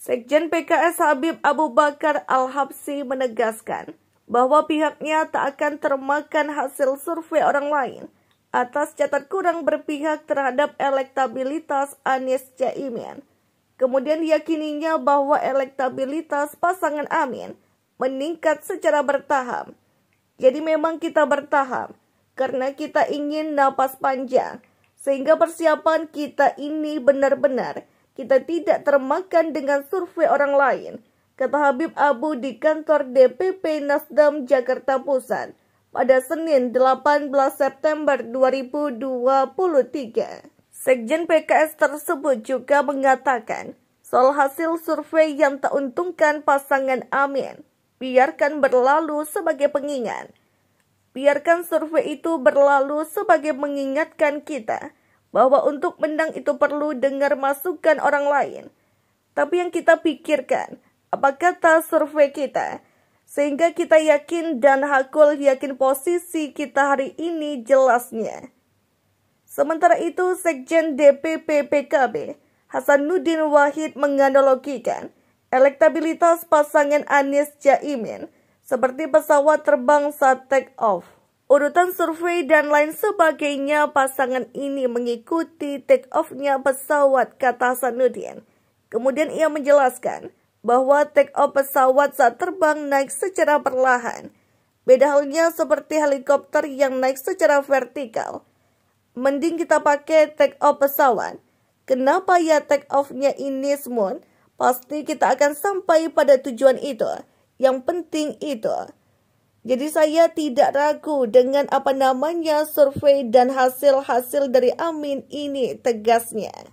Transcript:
Sekjen PKS Habib Abu Bakar Al-Habsi menegaskan bahwa pihaknya tak akan termakan hasil survei orang lain atas catat kurang berpihak terhadap elektabilitas Anies Caimin. Kemudian yakininya bahwa elektabilitas pasangan Amin meningkat secara bertahap. Jadi memang kita bertahap karena kita ingin napas panjang sehingga persiapan kita ini benar-benar kita tidak termakan dengan survei orang lain, kata Habib Abu di kantor DPP Nasdem Jakarta Pusat pada Senin 18 September 2023. Sekjen PKS tersebut juga mengatakan soal hasil survei yang tak untungkan pasangan Amin. Biarkan berlalu sebagai pengingat. Biarkan survei itu berlalu sebagai mengingatkan kita bahwa untuk menang itu perlu dengar masukan orang lain. Tapi yang kita pikirkan, apa kata survei kita? Sehingga kita yakin dan hakul yakin posisi kita hari ini jelasnya. Sementara itu, Sekjen DPP PKB, Hasanuddin Wahid menganalogikan elektabilitas pasangan Anies Jaimin seperti pesawat terbang saat take off urutan survei dan lain sebagainya, pasangan ini mengikuti take off-nya pesawat, kata Sanudin. Kemudian ia menjelaskan bahwa take off pesawat saat terbang naik secara perlahan. Beda halnya seperti helikopter yang naik secara vertikal. Mending kita pakai take off pesawat. Kenapa ya take off-nya ini smooth? Pasti kita akan sampai pada tujuan itu. Yang penting itu. Jadi saya tidak ragu dengan apa namanya survei dan hasil-hasil dari Amin ini tegasnya.